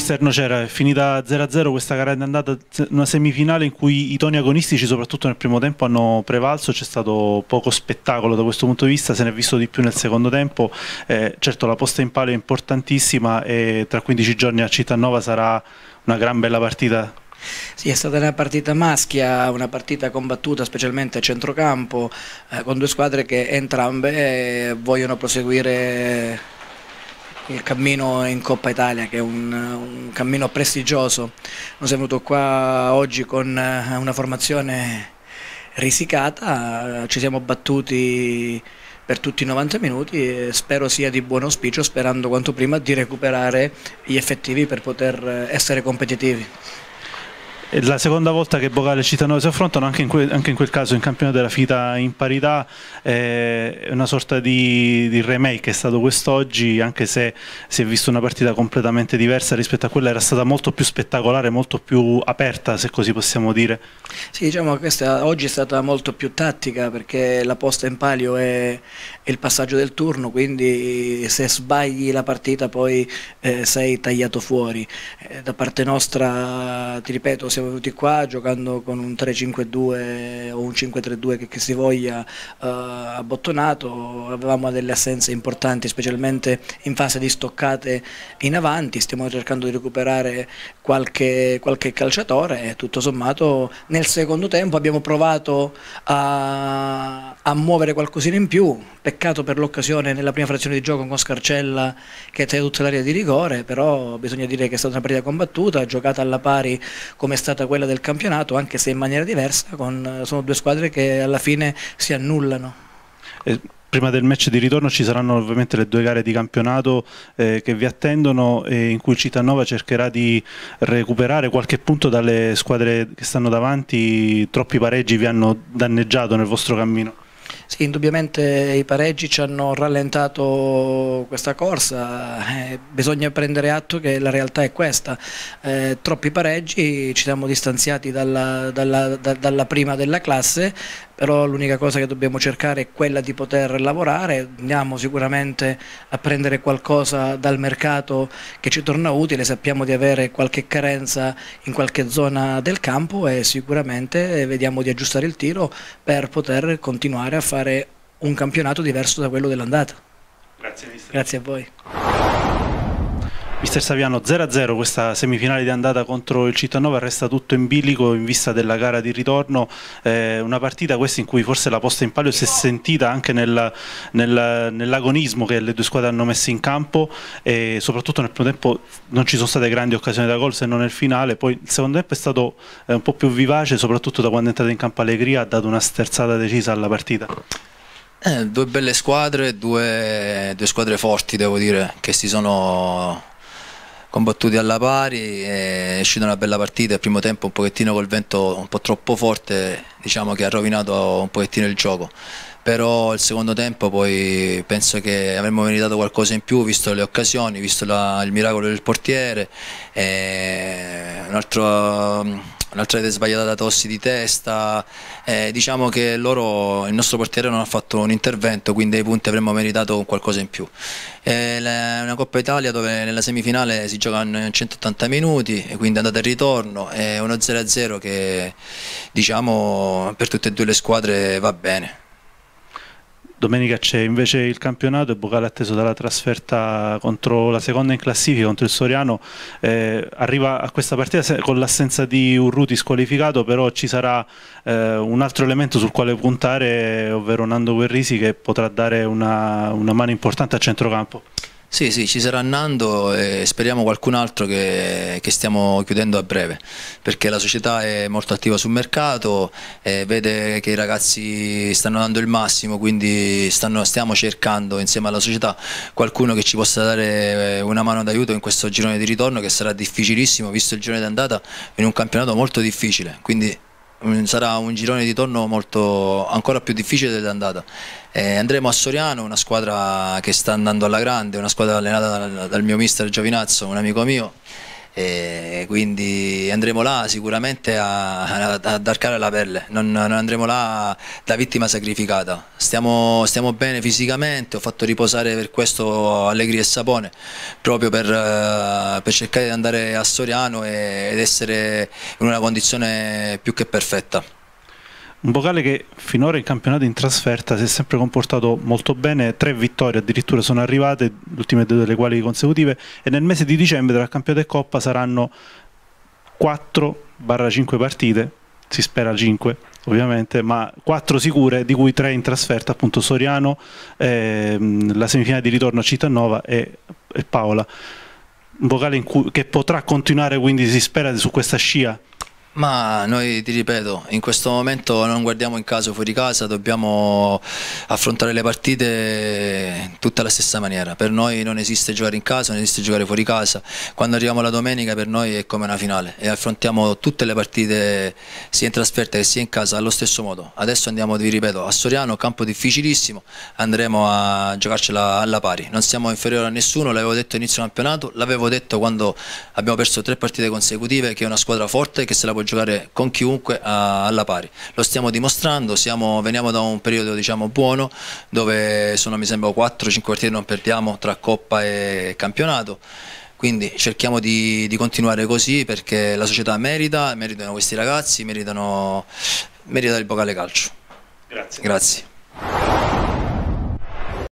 mister Nocera, è finita 0-0 questa gara di andata, una semifinale in cui i toni agonistici soprattutto nel primo tempo hanno prevalso, c'è stato poco spettacolo da questo punto di vista, se ne è visto di più nel secondo tempo, eh, certo la posta in palio è importantissima e tra 15 giorni a Cittanova sarà una gran bella partita sì, è stata una partita maschia, una partita combattuta specialmente a centrocampo, eh, con due squadre che entrambe eh, vogliono proseguire il cammino in Coppa Italia che è un, un cammino prestigioso. Non siamo venuti qua oggi con eh, una formazione risicata, ci siamo battuti per tutti i 90 minuti e spero sia di buon auspicio sperando quanto prima di recuperare gli effettivi per poter eh, essere competitivi la seconda volta che Bocale e Cittadino si affrontano, anche in, que anche in quel caso in campionato della FITA in parità, eh, una sorta di, di, remake è stato quest'oggi, anche se si è vista una partita completamente diversa rispetto a quella, era stata molto più spettacolare, molto più aperta, se così possiamo dire. Sì, diciamo che questa oggi è stata molto più tattica perché la posta in palio è, è il passaggio del turno, quindi se sbagli la partita poi eh, sei tagliato fuori. Eh, da parte nostra, ti ripeto, siamo siamo venuti qua giocando con un 3-5-2 o un 5-3-2 che, che, si voglia eh, abbottonato, avevamo delle assenze importanti specialmente in fase di stoccate in avanti, stiamo cercando di recuperare qualche, qualche calciatore e tutto sommato nel secondo tempo abbiamo provato a, a muovere qualcosina in più, peccato per l'occasione nella prima frazione di gioco con Scarcella che ha tutta l'area di rigore, però bisogna dire che è stata una partita combattuta, giocata alla pari come sta stata quella del campionato, anche se in maniera diversa, con, eh, sono due squadre che alla fine si annullano. Eh prima del match di ritorno ci saranno ovviamente le due gare di campionato eh, che vi attendono e in cui Cittadinova cercherà di recuperare qualche punto dalle squadre che stanno davanti, troppi pareggi vi hanno danneggiato nel vostro cammino. Sì, indubbiamente i pareggi ci hanno rallentato questa corsa, eh, bisogna prendere atto che la realtà è questa, eh, troppi pareggi, ci siamo distanziati dalla, dalla, da, dalla prima della classe, però l'unica cosa che dobbiamo cercare è quella di poter lavorare, andiamo sicuramente a prendere qualcosa dal mercato che ci torna utile, sappiamo di avere qualche carenza in qualche zona del campo e sicuramente vediamo di aggiustare il tiro per poter continuare a fare un campionato diverso da quello dell'andata. Grazie, Grazie a voi. Mister Saviano 0-0 questa semifinale di andata contro il Cittanova resta tutto in bilico in vista della gara di ritorno eh, una partita questa in cui forse la posta in palio si è sentita anche nel, nel, nell'agonismo che le due squadre hanno messo in campo e soprattutto nel primo tempo non ci sono state grandi occasioni da gol se non nel finale poi il secondo tempo è stato eh, un po' più vivace soprattutto da quando è entrata in campo Allegria ha dato una sterzata decisa alla partita eh, due belle squadre, due, due, squadre forti devo dire, che si sono combattuti alla pari, è uscita una bella partita, il primo tempo un pochettino col vento un po' troppo forte, diciamo che ha rovinato un pochettino il gioco però il secondo tempo poi penso che avremmo meritato qualcosa in più visto le occasioni, visto la, il miracolo del portiere, eh, mm, un'altra un rete sbagliata da Tossi di testa, eh, diciamo che loro, il nostro portiere non ha fatto un intervento, quindi ai punti avremmo meritato qualcosa in più. È eh, una Coppa Italia dove nella semifinale si giocano 180 minuti, quindi andata e ritorno, è uno 0-0 che diciamo per tutte e due le squadre va bene. Domenica c'è invece il campionato e Bocale atteso dalla trasferta contro la seconda in classifica, contro il Soriano. Eh, arriva a questa partita con l'assenza di Urruti squalificato, però ci sarà eh, un altro elemento sul quale puntare, ovvero Nando Guerrisi che potrà dare una, una mano importante a centrocampo. Sì, sì, ci sarà Nando e speriamo qualcun altro che, che, stiamo chiudendo a breve, perché la società è molto attiva sul mercato, vede che i ragazzi stanno dando il massimo, quindi stanno, stiamo cercando insieme alla società qualcuno che ci possa dare eh, una mano d'aiuto in questo girone di ritorno che sarà difficilissimo, visto il girone d'andata in un campionato molto difficile, quindi Mm, sarà un girone di torno molto, ancora più difficile dell'andata. Eh, andremo a Soriano, una squadra che sta andando alla grande, una squadra allenata dal, dal mio mister Giovinazzo, un amico mio, e quindi andremo là sicuramente a, a, ad arcare la pelle, non, non, andremo là da vittima sacrificata. Stiamo, stiamo, bene fisicamente, ho fatto riposare per questo Allegri e Sapone, proprio per, eh, per cercare di andare a Soriano e, ed essere in una condizione più che perfetta. Un vocale che finora in campionato in trasferta si è sempre comportato molto bene, tre vittorie addirittura sono arrivate, le ultime due delle quali consecutive, e nel mese di dicembre tra campionato e coppa saranno 4-5 partite, si spera 5 ovviamente, ma 4 sicure, di cui 3 in trasferta, appunto Soriano, ehm, la semifinale di ritorno a Cittanova e, e Paola. Un Bocale cui, che potrà continuare quindi, si spera, su questa scia ma noi ti ripeto, in questo momento non guardiamo in casa o fuori casa, dobbiamo affrontare le partite tutta la stessa maniera. Per noi non esiste giocare in casa, non esiste giocare fuori casa. Quando arriviamo la domenica per noi è come una finale e affrontiamo tutte le partite sia in trasferta che sia in casa allo stesso modo. Adesso andiamo, vi ripeto, a Soriano, campo difficilissimo, andremo a giocarcela alla pari. Non siamo inferiori a nessuno, l'avevo detto all'inizio del campionato, l'avevo detto quando abbiamo perso tre partite consecutive che è una squadra forte che se la può può giocare con chiunque a, alla pari. Lo stiamo dimostrando, siamo, veniamo da un periodo diciamo, buono dove sono mi sembra 4-5 partite non perdiamo tra Coppa e campionato quindi cerchiamo di, di, continuare così perché la società merita, meritano questi ragazzi, meritano, merita il Bocale Calcio. Grazie. Grazie.